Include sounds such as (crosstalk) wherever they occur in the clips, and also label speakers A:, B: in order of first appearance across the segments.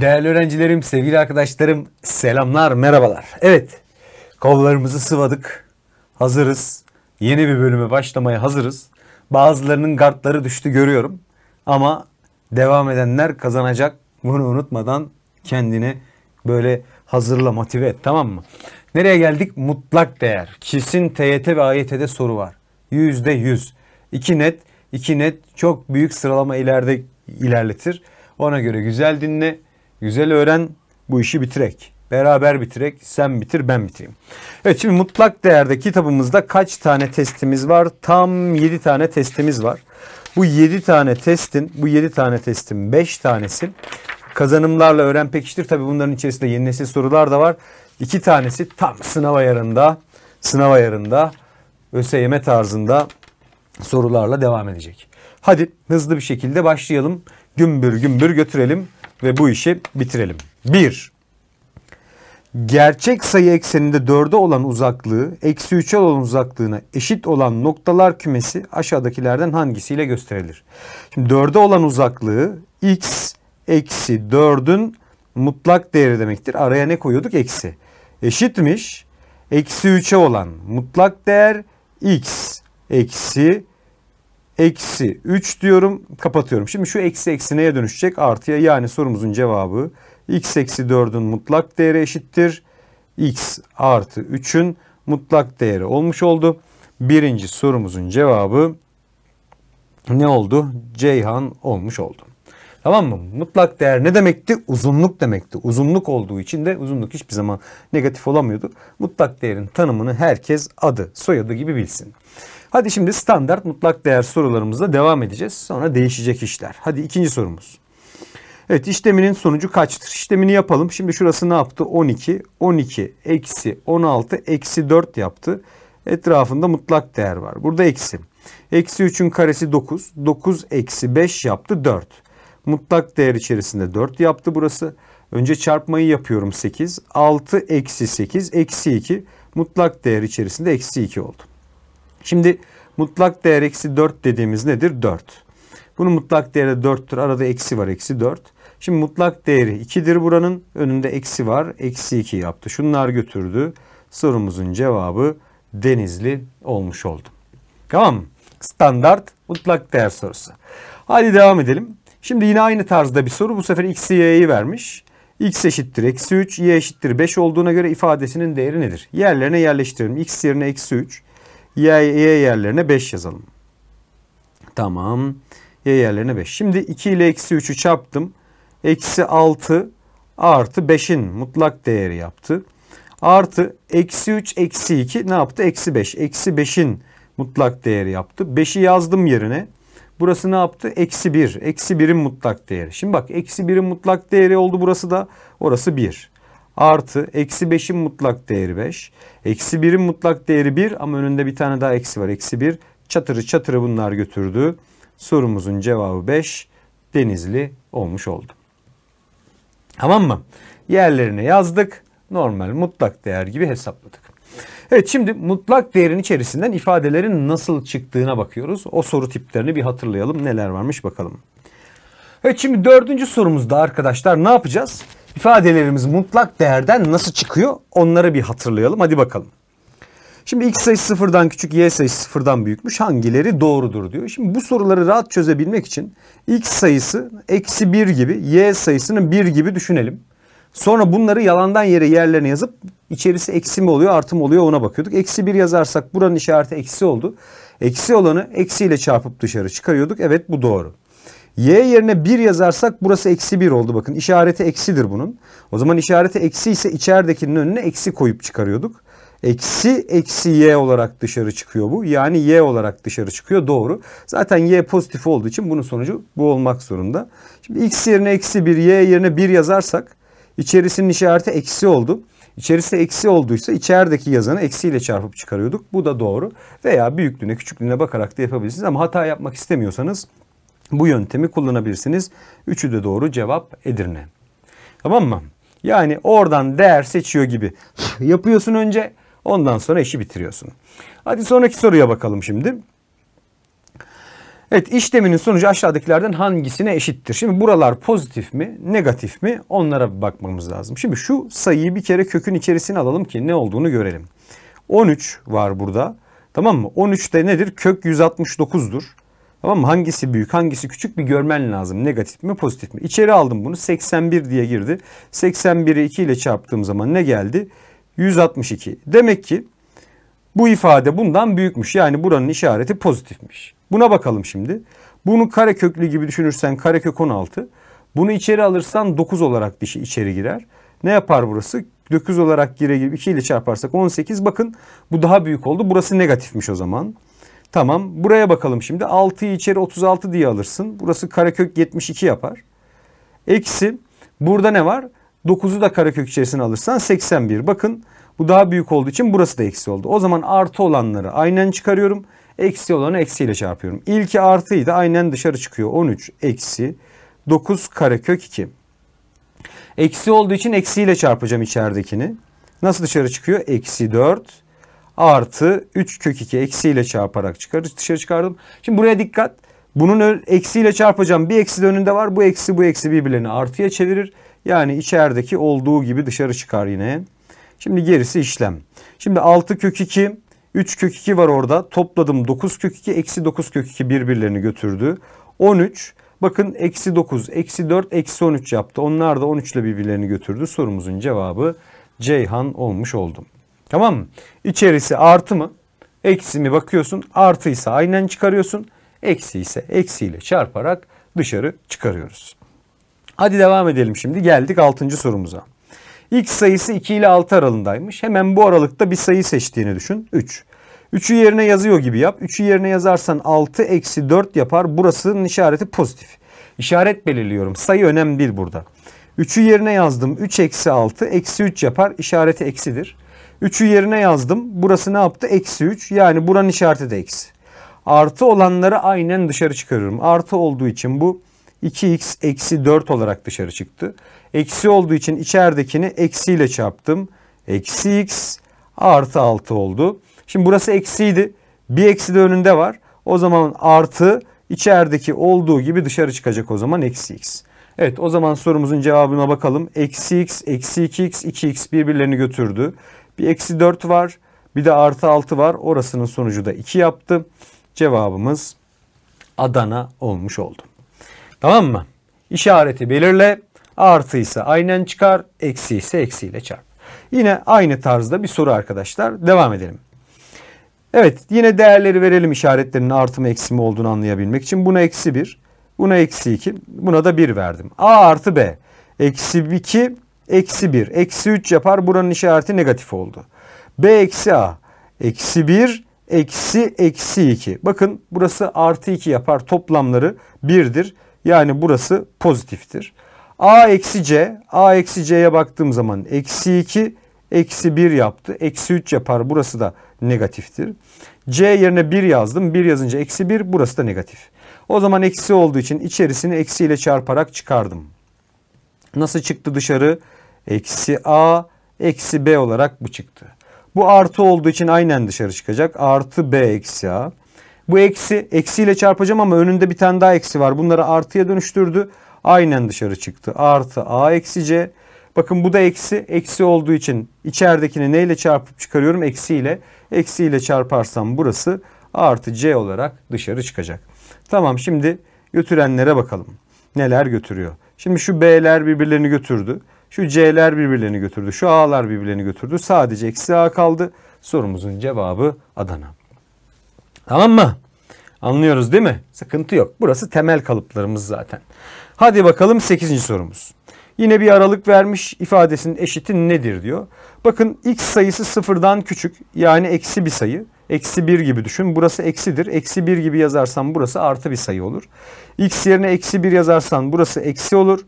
A: Değerli öğrencilerim, sevgili arkadaşlarım, selamlar, merhabalar. Evet, kollarımızı sıvadık. Hazırız. Yeni bir bölüme başlamaya hazırız. Bazılarının gardları düştü görüyorum. Ama devam edenler kazanacak. Bunu unutmadan kendini böyle hazırla, motive et tamam mı? Nereye geldik? Mutlak değer. Kesin TYT ve AYT'de soru var. Yüzde yüz. İki net, iki net çok büyük sıralama ileride ilerletir. Ona göre güzel dinle Güzel öğren bu işi bitirek. Beraber bitirek sen bitir ben bitireyim. Evet şimdi mutlak değerde kitabımızda kaç tane testimiz var? Tam 7 tane testimiz var. Bu 7 tane testin bu 7 tane testin 5 tanesi kazanımlarla öğren pekiştir. Tabi bunların içerisinde yeni nesil sorular da var. İki tanesi tam sınav ayarında, sınav ayarında ÖSYM tarzında sorularla devam edecek. Hadi hızlı bir şekilde başlayalım. Gümbür gümbür götürelim ve bu işi bitirelim. 1. Gerçek sayı ekseninde 4'e olan uzaklığı, eksi 3'e olan uzaklığına eşit olan noktalar kümesi aşağıdakilerden hangisiyle gösterilir? Şimdi 4'e olan uzaklığı x eksi 4'ün mutlak değeri demektir. Araya ne koyuyorduk? Eksi. Eşitmiş. Eksi 3'e olan mutlak değer x eksi eksi 3 diyorum kapatıyorum. Şimdi şu eksi eksi neye dönüşecek? Artıya yani sorumuzun cevabı x eksi 4'ün mutlak değeri eşittir. x artı 3'ün mutlak değeri olmuş oldu. Birinci sorumuzun cevabı ne oldu? Ceyhan olmuş oldu. Tamam mı? Mutlak değer ne demekti? Uzunluk demekti. Uzunluk olduğu için de uzunluk hiçbir zaman negatif olamıyordu. Mutlak değerin tanımını herkes adı, soyadı gibi bilsin. Hadi şimdi standart mutlak değer sorularımızla devam edeceğiz. Sonra değişecek işler. Hadi ikinci sorumuz. Evet işleminin sonucu kaçtır? İşlemini yapalım. Şimdi şurası ne yaptı? 12, 12, eksi 16, eksi 4 yaptı. Etrafında mutlak değer var. Burada eksi. Eksi 3'ün karesi 9. 9 eksi 5 yaptı 4. Mutlak değer içerisinde 4 yaptı burası. Önce çarpmayı yapıyorum 8. 6 eksi 8 eksi 2 mutlak değer içerisinde eksi 2 oldu. Şimdi mutlak değer eksi 4 dediğimiz nedir? 4. Bunun mutlak değeri 4'tür. Arada eksi var eksi 4. Şimdi mutlak değeri 2'dir buranın. Önünde eksi var. Eksi 2 yaptı. Şunlar götürdü. Sorumuzun cevabı Denizli olmuş oldu. Tamam mı? Standart mutlak değer sorusu. Hadi devam edelim. Şimdi yine aynı tarzda bir soru. Bu sefer x'i y'yi vermiş. x eşittir eksi 3, y eşittir 5 olduğuna göre ifadesinin değeri nedir? Yerlerine yerleştirelim. x yerine eksi 3, y, y yerlerine 5 yazalım. Tamam. Y yerlerine 5. Şimdi 2 ile eksi 3'ü çarptım. Eksi 6 artı 5'in mutlak değeri yaptı. Artı eksi 3 eksi 2 ne yaptı? Eksi 5. Eksi 5'in mutlak değeri yaptı. 5'i yazdım yerine. Burası ne yaptı? Eksi 1. Bir. Eksi 1'in mutlak değeri. Şimdi bak eksi 1'in mutlak değeri oldu burası da. Orası 1. Artı eksi 5'in mutlak değeri 5. Eksi 1'in mutlak değeri 1 ama önünde bir tane daha eksi var. Eksi 1. Çatırı çatırı bunlar götürdü. Sorumuzun cevabı 5. Denizli olmuş oldu. Tamam mı? Yerlerine yazdık. Normal mutlak değer gibi hesapladık. Evet şimdi mutlak değerin içerisinden ifadelerin nasıl çıktığına bakıyoruz. O soru tiplerini bir hatırlayalım. Neler varmış bakalım. Evet şimdi dördüncü sorumuzda arkadaşlar ne yapacağız? İfadelerimiz mutlak değerden nasıl çıkıyor? Onları bir hatırlayalım. Hadi bakalım. Şimdi x sayısı sıfırdan küçük, y sayısı sıfırdan büyükmüş. Hangileri doğrudur diyor. Şimdi bu soruları rahat çözebilmek için x sayısı eksi 1 gibi, y sayısını 1 gibi düşünelim. Sonra bunları yalandan yere yerlerine yazıp içerisi eksi mi oluyor artı mı oluyor ona bakıyorduk. Eksi bir yazarsak buranın işareti eksi oldu. Eksi olanı eksiyle çarpıp dışarı çıkarıyorduk. Evet bu doğru. Y yerine 1 yazarsak burası eksi 1 oldu bakın. işareti eksidir bunun. O zaman işareti eksi ise içeridekinin önüne eksi koyup çıkarıyorduk. Eksi eksi y olarak dışarı çıkıyor bu. Yani y olarak dışarı çıkıyor doğru. Zaten y pozitif olduğu için bunun sonucu bu olmak zorunda. Şimdi x yerine eksi 1 y yerine 1 yazarsak İçerisinin işareti eksi oldu. İçerisi eksi olduysa içerideki yazanı eksiyle çarpıp çıkarıyorduk. Bu da doğru. Veya büyüklüğüne küçüklüğüne bakarak da yapabilirsiniz. Ama hata yapmak istemiyorsanız bu yöntemi kullanabilirsiniz. Üçü de doğru cevap Edirne. Tamam mı? Yani oradan değer seçiyor gibi (laughs) yapıyorsun önce ondan sonra işi bitiriyorsun. Hadi sonraki soruya bakalım şimdi. Evet işleminin sonucu aşağıdakilerden hangisine eşittir? Şimdi buralar pozitif mi negatif mi onlara bir bakmamız lazım. Şimdi şu sayıyı bir kere kökün içerisine alalım ki ne olduğunu görelim. 13 var burada tamam mı? 13 de nedir? Kök 169'dur. Tamam mı? Hangisi büyük hangisi küçük bir görmen lazım. Negatif mi pozitif mi? İçeri aldım bunu 81 diye girdi. 81'i 2 ile çarptığım zaman ne geldi? 162. Demek ki bu ifade bundan büyükmüş. Yani buranın işareti pozitifmiş. Buna bakalım şimdi. Bunu kareköklü gibi düşünürsen karekök 16. Bunu içeri alırsan 9 olarak dişi şey içeri girer. Ne yapar burası? 9 olarak gire girip 2 ile çarparsak 18. Bakın bu daha büyük oldu. Burası negatifmiş o zaman. Tamam buraya bakalım şimdi. 6'yı içeri 36 diye alırsın. Burası karekök 72 yapar. Eksi burada ne var? 9'u da karekök içerisine alırsan 81. Bakın bu daha büyük olduğu için burası da eksi oldu. O zaman artı olanları aynen çıkarıyorum. Eksi olanı eksiyle çarpıyorum. İlki artıydı aynen dışarı çıkıyor. 13 eksi 9 karekök 2. Eksi olduğu için eksiyle çarpacağım içeridekini. Nasıl dışarı çıkıyor? Eksi 4 artı 3 kök 2 eksiyle çarparak çıkar, dışarı çıkardım. Şimdi buraya dikkat. Bunun eksiyle çarpacağım. Bir eksi de önünde var. Bu eksi bu eksi birbirlerini artıya çevirir. Yani içerideki olduğu gibi dışarı çıkar yine. Şimdi gerisi işlem. Şimdi 6 kök 2 3 kök 2 var orada. Topladım 9 kök 2 eksi 9 kök 2 birbirlerini götürdü. 13 bakın eksi 9 eksi 4 eksi 13 yaptı. Onlar da 13 ile birbirlerini götürdü. Sorumuzun cevabı Ceyhan olmuş oldum. Tamam mı? İçerisi artı mı? Eksi mi bakıyorsun? Artıysa aynen çıkarıyorsun. Eksi ise eksiyle çarparak dışarı çıkarıyoruz. Hadi devam edelim şimdi. Geldik 6. sorumuza. X sayısı 2 ile 6 aralığındaymış. Hemen bu aralıkta bir sayı seçtiğini düşün. 3. 3'ü yerine yazıyor gibi yap. 3'ü yerine yazarsan 6 eksi 4 yapar. Burasının işareti pozitif. İşaret belirliyorum. Sayı önemli değil burada. 3'ü yerine yazdım. 3 eksi 6 eksi 3 yapar. İşareti eksidir. 3'ü yerine yazdım. Burası ne yaptı? Eksi 3. Yani buranın işareti de eksi. Artı olanları aynen dışarı çıkarıyorum. Artı olduğu için bu 2x eksi 4 olarak dışarı çıktı. Eksi olduğu için içeridekini eksiyle çarptım. Eksi x artı 6 oldu. Şimdi burası eksiydi. Bir eksi de önünde var. O zaman artı içerideki olduğu gibi dışarı çıkacak o zaman eksi x. Evet o zaman sorumuzun cevabına bakalım. Eksi x, eksi 2x, 2x birbirlerini götürdü. Bir eksi 4 var. Bir de artı 6 var. Orasının sonucu da 2 yaptı. Cevabımız Adana olmuş oldu. Tamam mı? İşareti belirle. artı ise aynen çıkar, eksi ise eksiyle çarp. Yine aynı tarzda bir soru arkadaşlar. Devam edelim. Evet yine değerleri verelim işaretlerinin artı mı eksi mi olduğunu anlayabilmek için. Buna eksi 1, buna eksi 2, buna da 1 verdim. A artı B. Eksi 2, eksi 1, eksi 3 yapar. Buranın işareti negatif oldu. B eksi A. Eksi 1, eksi eksi 2. Bakın burası artı 2 yapar. Toplamları 1'dir. Yani burası pozitiftir. A eksi C. A eksi C'ye baktığım zaman eksi 2 eksi 1 yaptı. Eksi 3 yapar. Burası da negatiftir. C yerine 1 yazdım. 1 yazınca eksi 1 burası da negatif. O zaman eksi olduğu için içerisini eksi ile çarparak çıkardım. Nasıl çıktı dışarı? Eksi A eksi B olarak bu çıktı. Bu artı olduğu için aynen dışarı çıkacak. Artı B eksi A. Bu eksi, eksiyle çarpacağım ama önünde bir tane daha eksi var. Bunları artıya dönüştürdü. Aynen dışarı çıktı. Artı a eksi c. Bakın bu da eksi. Eksi olduğu için içeridekini neyle çarpıp çıkarıyorum? Eksiyle. Eksiyle çarparsam burası artı c olarak dışarı çıkacak. Tamam şimdi götürenlere bakalım. Neler götürüyor? Şimdi şu b'ler birbirlerini götürdü. Şu c'ler birbirlerini götürdü. Şu a'lar birbirlerini götürdü. Sadece eksi a kaldı. Sorumuzun cevabı Adana. Tamam mı? Anlıyoruz değil mi? Sıkıntı yok. Burası temel kalıplarımız zaten. Hadi bakalım 8. sorumuz. Yine bir aralık vermiş ifadesinin eşiti nedir diyor. Bakın x sayısı sıfırdan küçük yani eksi bir sayı. Eksi 1 gibi düşün. Burası eksidir. Eksi 1 gibi yazarsan burası artı bir sayı olur. X yerine eksi 1 yazarsan burası eksi olur.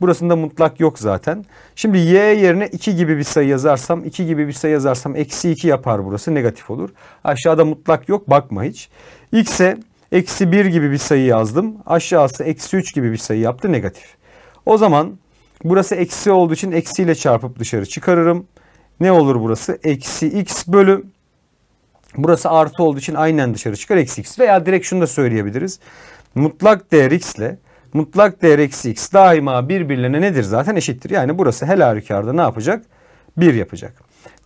A: Burasında mutlak yok zaten. Şimdi y yerine 2 gibi bir sayı yazarsam 2 gibi bir sayı yazarsam eksi 2 yapar burası negatif olur. Aşağıda mutlak yok bakma hiç. X'e eksi 1 gibi bir sayı yazdım. Aşağısı eksi 3 gibi bir sayı yaptı negatif. O zaman burası eksi olduğu için eksiyle çarpıp dışarı çıkarırım. Ne olur burası? Eksi x bölü Burası artı olduğu için aynen dışarı çıkar eksi x. Veya direkt şunu da söyleyebiliriz. Mutlak değer x ile Mutlak değer eksi x daima birbirlerine nedir zaten eşittir. Yani burası her halükarda ne yapacak? 1 yapacak.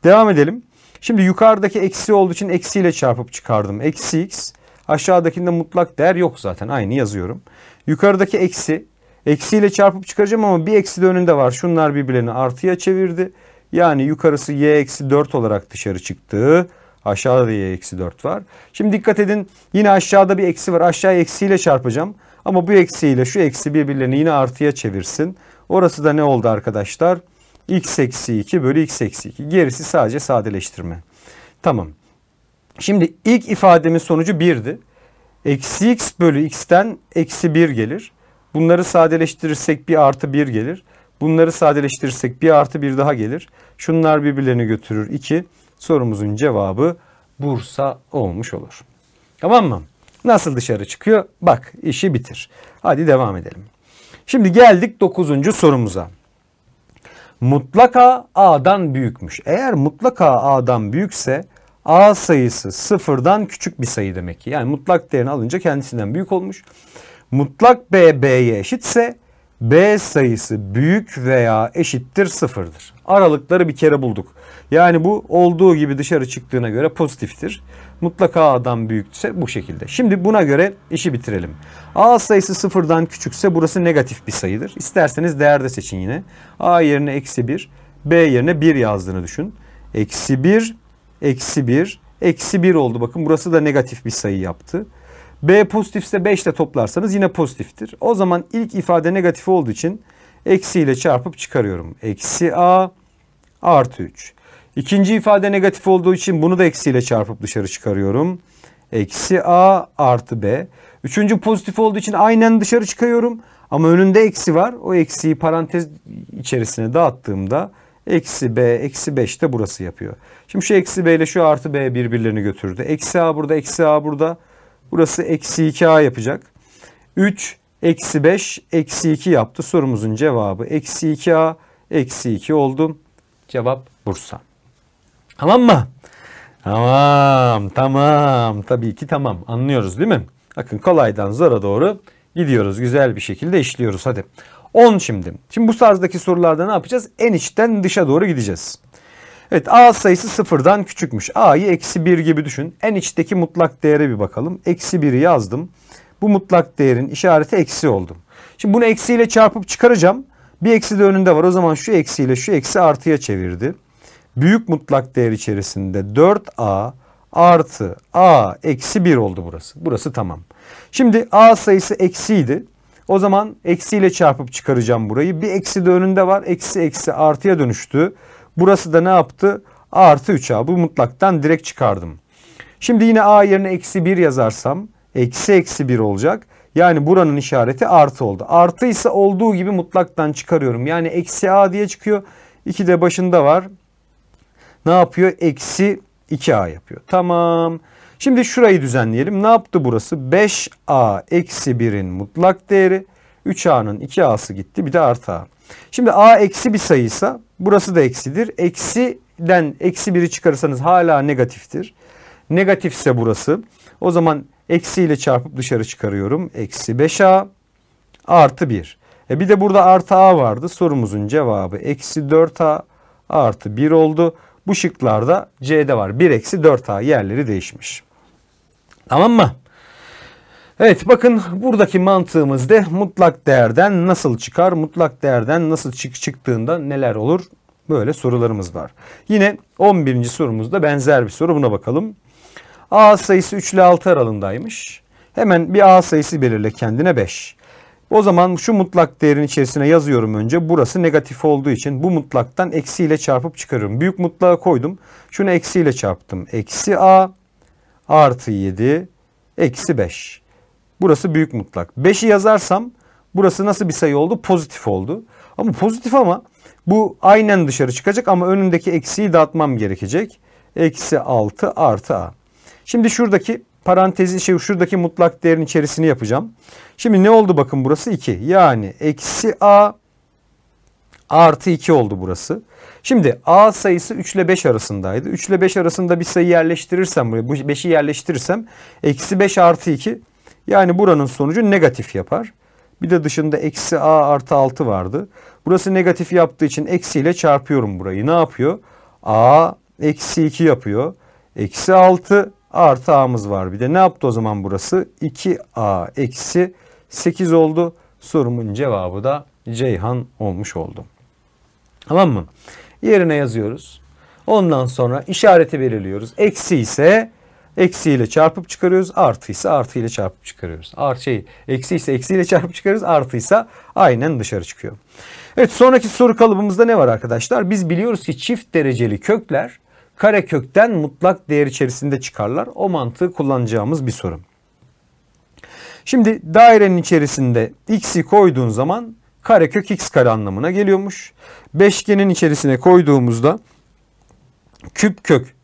A: Devam edelim. Şimdi yukarıdaki eksi olduğu için eksiyle çarpıp çıkardım. Eksi x. Aşağıdakinde mutlak değer yok zaten. Aynı yazıyorum. Yukarıdaki eksi. Eksiyle çarpıp çıkaracağım ama bir eksi de önünde var. Şunlar birbirlerini artıya çevirdi. Yani yukarısı y eksi 4 olarak dışarı çıktı. Aşağıda da y eksi 4 var. Şimdi dikkat edin yine aşağıda bir eksi var. Aşağı eksiyle çarpacağım. Ama bu eksiyle şu eksi birbirlerini yine artıya çevirsin. Orası da ne oldu arkadaşlar? x eksi 2 bölü x eksi 2. Gerisi sadece sadeleştirme. Tamam. Şimdi ilk ifademin sonucu 1'di. Eksi x bölü x'ten eksi 1 gelir. Bunları sadeleştirirsek bir artı 1 gelir. Bunları sadeleştirirsek bir artı 1 daha gelir. Şunlar birbirlerini götürür 2. Sorumuzun cevabı Bursa olmuş olur. Tamam mı? Nasıl dışarı çıkıyor? Bak işi bitir. Hadi devam edelim. Şimdi geldik 9. sorumuza. Mutlaka A'dan büyükmüş. Eğer mutlaka A'dan büyükse A sayısı sıfırdan küçük bir sayı demek ki. Yani mutlak değerini alınca kendisinden büyük olmuş. Mutlak B, B'ye eşitse B sayısı büyük veya eşittir sıfırdır. Aralıkları bir kere bulduk. Yani bu olduğu gibi dışarı çıktığına göre pozitiftir. Mutlaka A'dan büyükse bu şekilde. Şimdi buna göre işi bitirelim. A sayısı sıfırdan küçükse burası negatif bir sayıdır. İsterseniz değerde seçin yine. A yerine eksi 1, B yerine 1 yazdığını düşün. Eksi 1, eksi 1, eksi 1 oldu. Bakın burası da negatif bir sayı yaptı. B pozitifse 5 ile toplarsanız yine pozitiftir. O zaman ilk ifade negatif olduğu için eksi ile çarpıp çıkarıyorum. Eksi A artı 3. İkinci ifade negatif olduğu için bunu da eksiyle çarpıp dışarı çıkarıyorum. Eksi a artı b. Üçüncü pozitif olduğu için aynen dışarı çıkıyorum. Ama önünde eksi var. O eksiyi parantez içerisine dağıttığımda eksi b eksi 5 de burası yapıyor. Şimdi şu eksi b ile şu artı b birbirlerini götürdü. Eksi a burada eksi a burada. Burası eksi 2a yapacak. 3 eksi 5 eksi 2 yaptı. Sorumuzun cevabı eksi 2a eksi 2 oldu. Cevap Bursa. Tamam mı? Tamam, tamam. Tabii ki tamam. Anlıyoruz değil mi? Bakın kolaydan zora doğru gidiyoruz. Güzel bir şekilde işliyoruz. Hadi. 10 şimdi. Şimdi bu tarzdaki sorularda ne yapacağız? En içten dışa doğru gideceğiz. Evet A sayısı sıfırdan küçükmüş. A'yı eksi 1 gibi düşün. En içteki mutlak değere bir bakalım. Eksi 1'i yazdım. Bu mutlak değerin işareti eksi oldu. Şimdi bunu eksiyle çarpıp çıkaracağım. Bir eksi de önünde var. O zaman şu eksiyle şu eksi artıya çevirdi büyük mutlak değer içerisinde 4a artı a eksi 1 oldu burası. Burası tamam. Şimdi a sayısı eksiydi. O zaman eksiyle çarpıp çıkaracağım burayı. Bir eksi de önünde var. Eksi eksi artıya dönüştü. Burası da ne yaptı? artı 3a. Bu mutlaktan direkt çıkardım. Şimdi yine a yerine eksi 1 yazarsam eksi eksi 1 olacak. Yani buranın işareti artı oldu. Artı ise olduğu gibi mutlaktan çıkarıyorum. Yani eksi a diye çıkıyor. 2 de başında var ne yapıyor? Eksi 2A yapıyor. Tamam. Şimdi şurayı düzenleyelim. Ne yaptı burası? 5A eksi 1'in mutlak değeri. 3A'nın 2A'sı gitti. Bir de artı A. Şimdi A eksi bir sayıysa burası da eksidir. Eksiden eksi 1'i çıkarırsanız hala negatiftir. Negatifse burası. O zaman eksi ile çarpıp dışarı çıkarıyorum. Eksi 5A artı 1. E bir de burada artı A vardı. Sorumuzun cevabı eksi 4A artı 1 oldu. Bu şıklarda C'de var. 1 eksi 4A yerleri değişmiş. Tamam mı? Evet bakın buradaki mantığımız da mutlak değerden nasıl çıkar? Mutlak değerden nasıl çık çıktığında neler olur? Böyle sorularımız var. Yine 11. sorumuzda benzer bir soru buna bakalım. A sayısı 3 ile 6 aralığındaymış. Hemen bir A sayısı belirle kendine 5. O zaman şu mutlak değerin içerisine yazıyorum önce. Burası negatif olduğu için bu mutlaktan eksiyle çarpıp çıkarıyorum. Büyük mutlağı koydum. Şunu eksiyle çarptım. Eksi a artı 7 eksi 5. Burası büyük mutlak. 5'i yazarsam burası nasıl bir sayı oldu? Pozitif oldu. Ama pozitif ama bu aynen dışarı çıkacak ama önündeki eksiyi dağıtmam gerekecek. Eksi 6 artı a. Şimdi şuradaki parantezin şey şuradaki mutlak değerin içerisini yapacağım. Şimdi ne oldu bakın burası 2. Yani eksi a artı 2 oldu burası. Şimdi a sayısı 3 ile 5 arasındaydı. 3 ile 5 arasında bir sayı yerleştirirsem buraya bu 5'i yerleştirirsem eksi 5 artı 2 yani buranın sonucu negatif yapar. Bir de dışında eksi a artı 6 vardı. Burası negatif yaptığı için eksiyle çarpıyorum burayı. Ne yapıyor? a eksi 2 yapıyor. Eksi 6 Artı a'mız var bir de. Ne yaptı o zaman burası? 2a eksi 8 oldu. Sorumun cevabı da Ceyhan olmuş oldu. Tamam mı? Yerine yazıyoruz. Ondan sonra işareti belirliyoruz. Eksi ise eksiyle çarpıp çıkarıyoruz. Artı ise artı ile çarpıp çıkarıyoruz. Artı şey, eksi ise eksiyle çarpıp çıkarıyoruz. Artı ise aynen dışarı çıkıyor. Evet sonraki soru kalıbımızda ne var arkadaşlar? Biz biliyoruz ki çift dereceli kökler karekökten mutlak değer içerisinde çıkarlar. O mantığı kullanacağımız bir soru. Şimdi dairenin içerisinde x'i koyduğun zaman karekök x kare anlamına geliyormuş. Beşgenin içerisine koyduğumuzda küp kök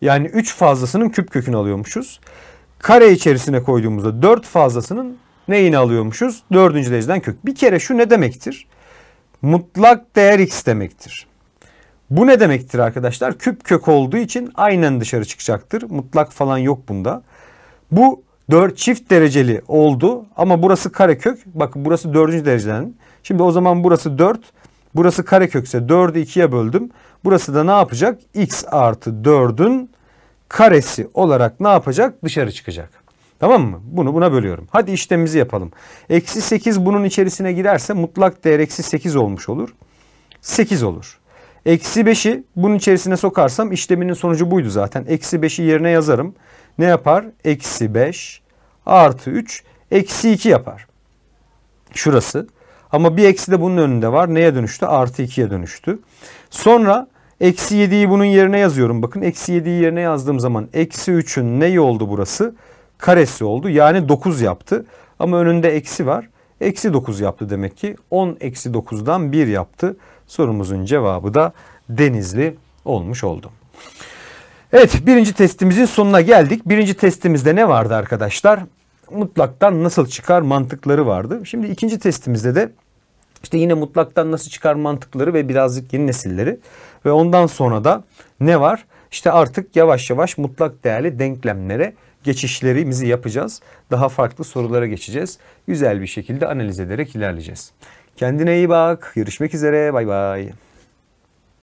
A: yani 3 fazlasının küp kökünü alıyormuşuz. Kare içerisine koyduğumuzda 4 fazlasının neyini alıyormuşuz? Dördüncü dereceden kök. Bir kere şu ne demektir? Mutlak değer x demektir. Bu ne demektir arkadaşlar? Küp kök olduğu için aynen dışarı çıkacaktır. Mutlak falan yok bunda. Bu 4 çift dereceli oldu ama burası kare kök. Bakın burası 4. dereceden. Şimdi o zaman burası 4. Burası kare kökse 4'ü 2'ye böldüm. Burası da ne yapacak? x artı 4'ün karesi olarak ne yapacak? Dışarı çıkacak. Tamam mı? Bunu buna bölüyorum. Hadi işlemimizi yapalım. Eksi 8 bunun içerisine girerse mutlak değer eksi 8 olmuş olur. 8 olur. Eksi 5'i bunun içerisine sokarsam işleminin sonucu buydu zaten. Eksi 5'i yerine yazarım. Ne yapar? Eksi 5 artı 3 eksi 2 yapar. Şurası. Ama bir eksi de bunun önünde var. Neye dönüştü? Artı 2'ye dönüştü. Sonra eksi 7'yi bunun yerine yazıyorum. Bakın eksi 7'yi yerine yazdığım zaman eksi 3'ün neyi oldu burası? Karesi oldu. Yani 9 yaptı. Ama önünde eksi var. Eksi 9 yaptı demek ki. 10 eksi 9'dan 1 yaptı. Sorumuzun cevabı da Denizli olmuş oldu. Evet birinci testimizin sonuna geldik. Birinci testimizde ne vardı arkadaşlar? Mutlaktan nasıl çıkar mantıkları vardı. Şimdi ikinci testimizde de işte yine mutlaktan nasıl çıkar mantıkları ve birazcık yeni nesilleri. Ve ondan sonra da ne var? İşte artık yavaş yavaş mutlak değerli denklemlere geçişlerimizi yapacağız. Daha farklı sorulara geçeceğiz. Güzel bir şekilde analiz ederek ilerleyeceğiz. Kendine iyi bak. Görüşmek üzere. Bay bay.